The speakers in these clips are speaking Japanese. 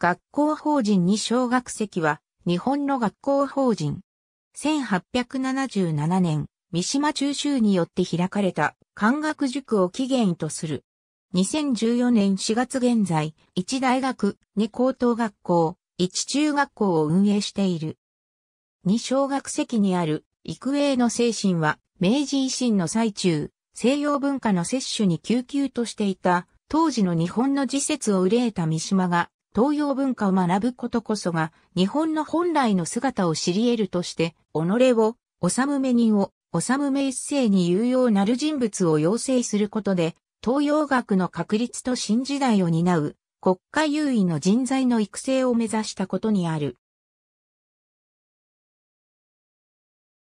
学校法人二小学籍は、日本の学校法人。1877年、三島中州によって開かれた、漢学塾を起源とする。2014年4月現在、1大学、2高等学校、1中学校を運営している。二小学籍にある、育英の精神は、明治維新の最中、西洋文化の摂取に救急としていた、当時の日本の自節を憂えた三島が、東洋文化を学ぶことこそが、日本の本来の姿を知り得るとして、己を、治め人を、治め一世に有用なる人物を養成することで、東洋学の確立と新時代を担う、国家優位の人材の育成を目指したことにある。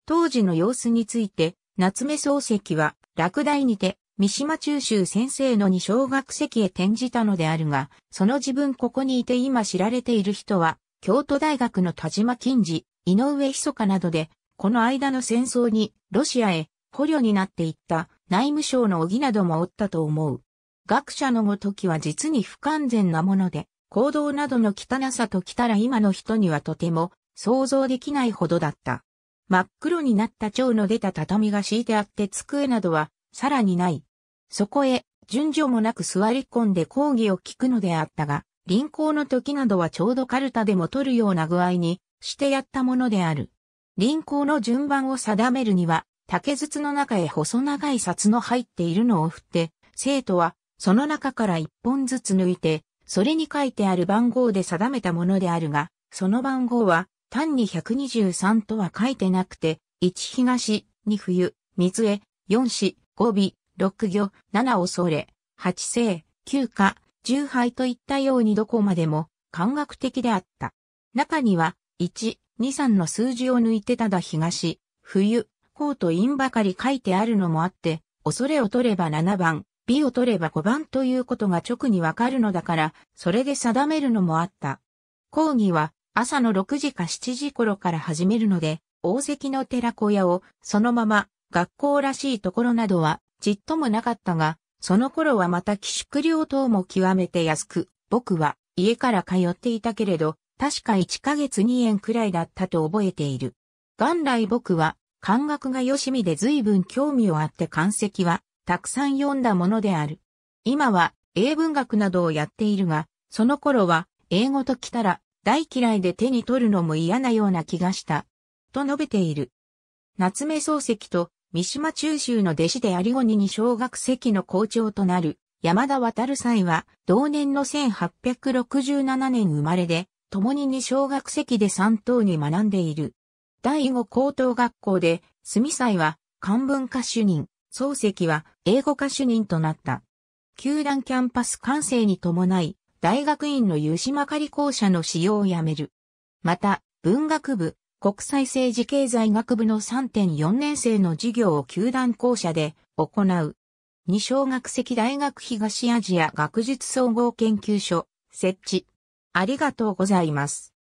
当時の様子について、夏目漱石は、落第にて、三島中州先生のに小学籍へ転じたのであるが、その自分ここにいて今知られている人は、京都大学の田島金次、井上密かなどで、この間の戦争に、ロシアへ、捕虜になっていった内務省の木などもおったと思う。学者のごときは実に不完全なもので、行動などの汚さと来たら今の人にはとても想像できないほどだった。真っ黒になった蝶の出た畳が敷いてあって机などはさらにない。そこへ、順序もなく座り込んで講義を聞くのであったが、臨行の時などはちょうどカルタでも取るような具合にしてやったものである。臨行の順番を定めるには、竹筒の中へ細長い札の入っているのを振って、生徒はその中から一本ずつ抜いて、それに書いてある番号で定めたものであるが、その番号は単に123とは書いてなくて、1東、2冬、水へ、4市、5尾、六魚、七恐れ、八世、九下、十敗といったようにどこまでも感覚的であった。中には、一、二三の数字を抜いてただ東、冬、こうと陰ばかり書いてあるのもあって、恐れを取れば七番、美を取れば五番ということが直にわかるのだから、それで定めるのもあった。講義は朝の六時か七時頃から始めるので、大関の寺小屋をそのまま学校らしいところなどはちっともなかったが、その頃はまた寄宿料等も極めて安く、僕は家から通っていたけれど、確か1ヶ月2円くらいだったと覚えている。元来僕は、漢学が良しみで随分興味をあって漢石は、たくさん読んだものである。今は、英文学などをやっているが、その頃は、英語と来たら、大嫌いで手に取るのも嫌なような気がした。と述べている。夏目漱石と三島中州の弟子で有五にに小学籍の校長となる山田渡る際は同年の1867年生まれで、共に二小学籍で三等に学んでいる。第五高等学校で、住祭は漢文化主任、漱石は英語科主任となった。球団キャンパス完成に伴い、大学院の湯島仮校舎の使用をやめる。また、文学部、国際政治経済学部の3.4年生の授業を球団校舎で行う。二小学籍大学東アジア学術総合研究所設置。ありがとうございます。